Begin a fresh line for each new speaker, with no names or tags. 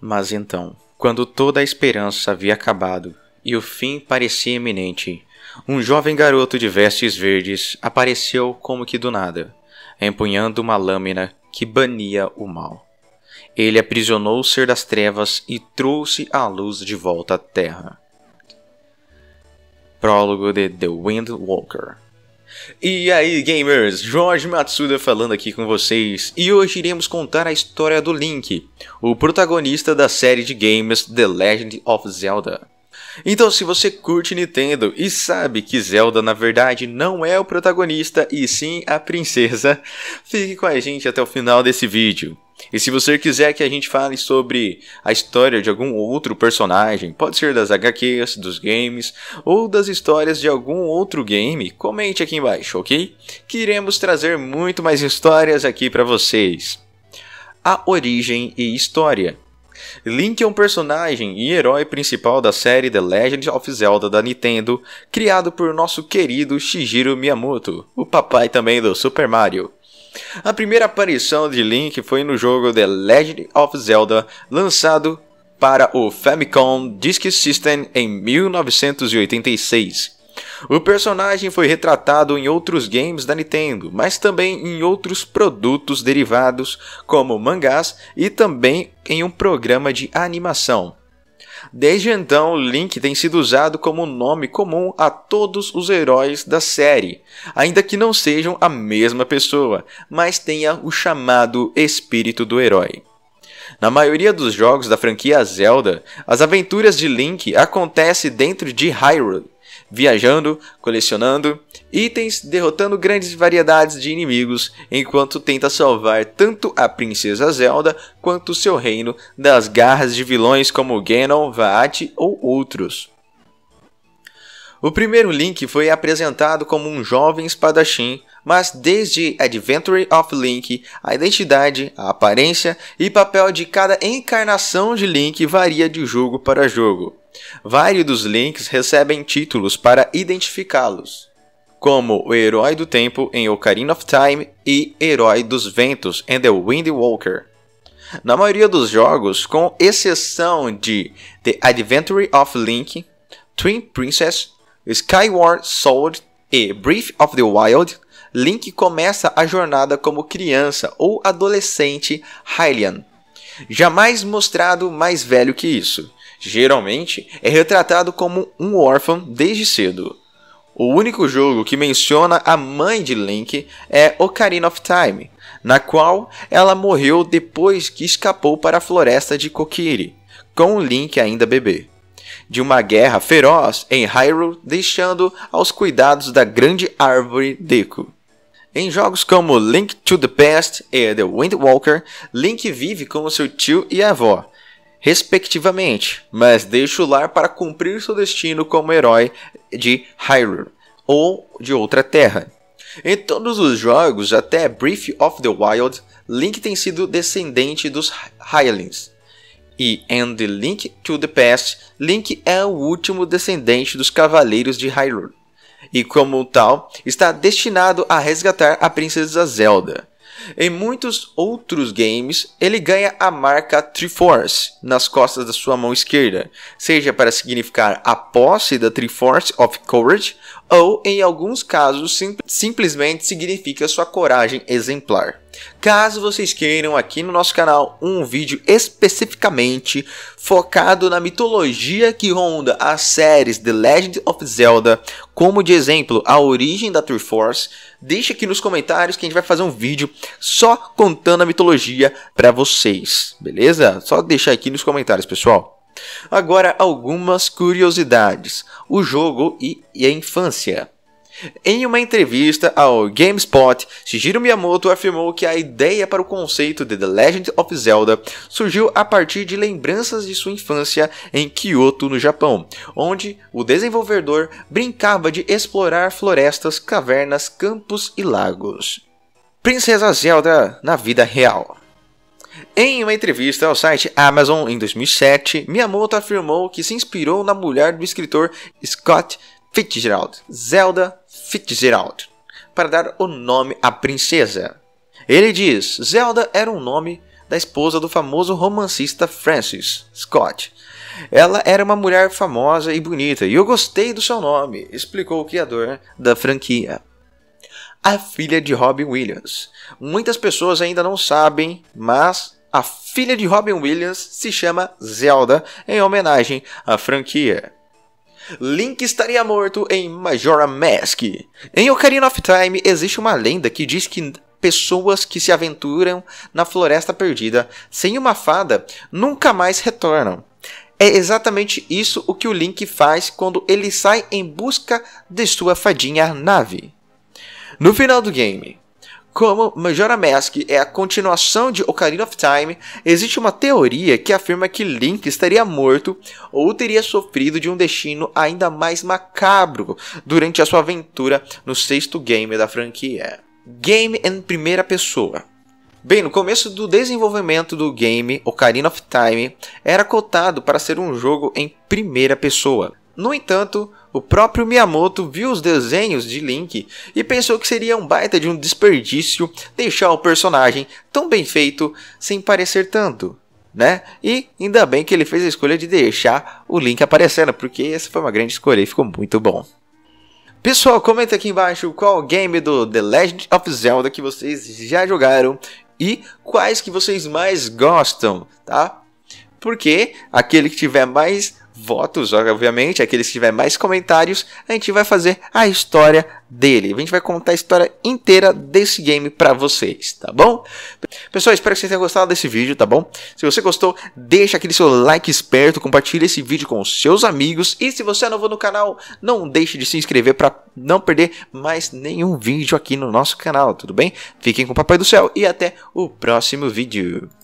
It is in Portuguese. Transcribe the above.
Mas então, quando toda a esperança havia acabado e o fim parecia iminente, um jovem garoto de vestes verdes apareceu como que do nada, empunhando uma lâmina que bania o mal. Ele aprisionou o ser das trevas e trouxe a luz de volta à terra. Prólogo de The Wind Walker e aí, gamers! Jorge Matsuda falando aqui com vocês, e hoje iremos contar a história do Link, o protagonista da série de games The Legend of Zelda. Então, se você curte Nintendo e sabe que Zelda na verdade não é o protagonista e sim a princesa, fique com a gente até o final desse vídeo. E se você quiser que a gente fale sobre a história de algum outro personagem, pode ser das HQs, dos games ou das histórias de algum outro game, comente aqui embaixo, ok? Queremos trazer muito mais histórias aqui para vocês. A origem e história. Link é um personagem e herói principal da série The Legend of Zelda da Nintendo, criado por nosso querido Shigeru Miyamoto, o papai também do Super Mario. A primeira aparição de Link foi no jogo The Legend of Zelda, lançado para o Famicom Disk System em 1986. O personagem foi retratado em outros games da Nintendo, mas também em outros produtos derivados, como mangás e também em um programa de animação. Desde então, Link tem sido usado como nome comum a todos os heróis da série, ainda que não sejam a mesma pessoa, mas tenha o chamado espírito do herói. Na maioria dos jogos da franquia Zelda, as aventuras de Link acontecem dentro de Hyrule, viajando, colecionando itens, derrotando grandes variedades de inimigos, enquanto tenta salvar tanto a princesa Zelda quanto seu reino das garras de vilões como Ganon, Vaat ou outros. O primeiro Link foi apresentado como um jovem espadachim, mas desde Adventure of Link, a identidade, a aparência e papel de cada encarnação de Link varia de jogo para jogo. Vários dos links recebem títulos para identificá-los, como O Herói do Tempo em Ocarina of Time e Herói dos Ventos em The Wind Walker. Na maioria dos jogos, com exceção de The Adventure of Link, Twin Princess, Skyward Sword e Breath of the Wild, Link começa a jornada como criança ou adolescente Hylian, jamais mostrado mais velho que isso geralmente é retratado como um órfão desde cedo. O único jogo que menciona a mãe de Link é Ocarina of Time, na qual ela morreu depois que escapou para a floresta de Kokiri, com Link ainda bebê, de uma guerra feroz em Hyrule, deixando aos cuidados da grande árvore Deku. Em jogos como Link to the Past e The Wind Walker, Link vive com seu tio e avó, respectivamente, mas deixa o lar para cumprir seu destino como herói de Hyrule ou de outra terra. Em todos os jogos, até Breath of the Wild, Link tem sido descendente dos Hylians. E em The Link to the Past, Link é o último descendente dos Cavaleiros de Hyrule. E como tal, está destinado a resgatar a Princesa Zelda. Em muitos outros games, ele ganha a marca Triforce nas costas da sua mão esquerda, seja para significar a posse da Triforce of Courage, ou em alguns casos sim simplesmente significa sua coragem exemplar. Caso vocês queiram aqui no nosso canal um vídeo especificamente focado na mitologia que ronda as séries The Legend of Zelda, como de exemplo a origem da Triforce, deixa aqui nos comentários que a gente vai fazer um vídeo só contando a mitologia para vocês, beleza? Só deixar aqui nos comentários, pessoal. Agora algumas curiosidades. O jogo e a infância. Em uma entrevista ao GameSpot, Shigeru Miyamoto afirmou que a ideia para o conceito de The Legend of Zelda surgiu a partir de lembranças de sua infância em Kyoto, no Japão, onde o desenvolvedor brincava de explorar florestas, cavernas, campos e lagos. Princesa Zelda na vida real. Em uma entrevista ao site Amazon em 2007, Miyamoto afirmou que se inspirou na mulher do escritor Scott Fitzgerald, Zelda Fitzgerald, para dar o nome à princesa. Ele diz: Zelda era um nome da esposa do famoso romancista Francis Scott. Ela era uma mulher famosa e bonita, e eu gostei do seu nome, explicou o criador da franquia. A filha de Robin Williams. Muitas pessoas ainda não sabem, mas a filha de Robin Williams se chama Zelda em homenagem à franquia. Link estaria morto em Majora Mask. Em Ocarina of Time existe uma lenda que diz que pessoas que se aventuram na Floresta Perdida sem uma fada nunca mais retornam. É exatamente isso o que o Link faz quando ele sai em busca de sua fadinha nave. No final do game, como Majora Mask é a continuação de Ocarina of Time, existe uma teoria que afirma que Link estaria morto ou teria sofrido de um destino ainda mais macabro durante a sua aventura no sexto game da franquia. Game em primeira pessoa. Bem, no começo do desenvolvimento do game, Ocarina of Time era cotado para ser um jogo em primeira pessoa, no entanto, o próprio Miyamoto viu os desenhos de Link e pensou que seria um baita de um desperdício deixar o personagem tão bem feito sem parecer tanto, né? E ainda bem que ele fez a escolha de deixar o Link aparecendo, porque essa foi uma grande escolha e ficou muito bom. Pessoal, comenta aqui embaixo qual game do The Legend of Zelda que vocês já jogaram e quais que vocês mais gostam, tá? Porque aquele que tiver mais votos, obviamente, aqueles que tiver mais comentários, a gente vai fazer a história dele. A gente vai contar a história inteira desse game para vocês, tá bom? Pessoal, espero que vocês tenham gostado desse vídeo, tá bom? Se você gostou, deixa aquele seu like esperto, compartilha esse vídeo com os seus amigos e se você é novo no canal, não deixe de se inscrever para não perder mais nenhum vídeo aqui no nosso canal, tudo bem? Fiquem com o papai do céu e até o próximo vídeo.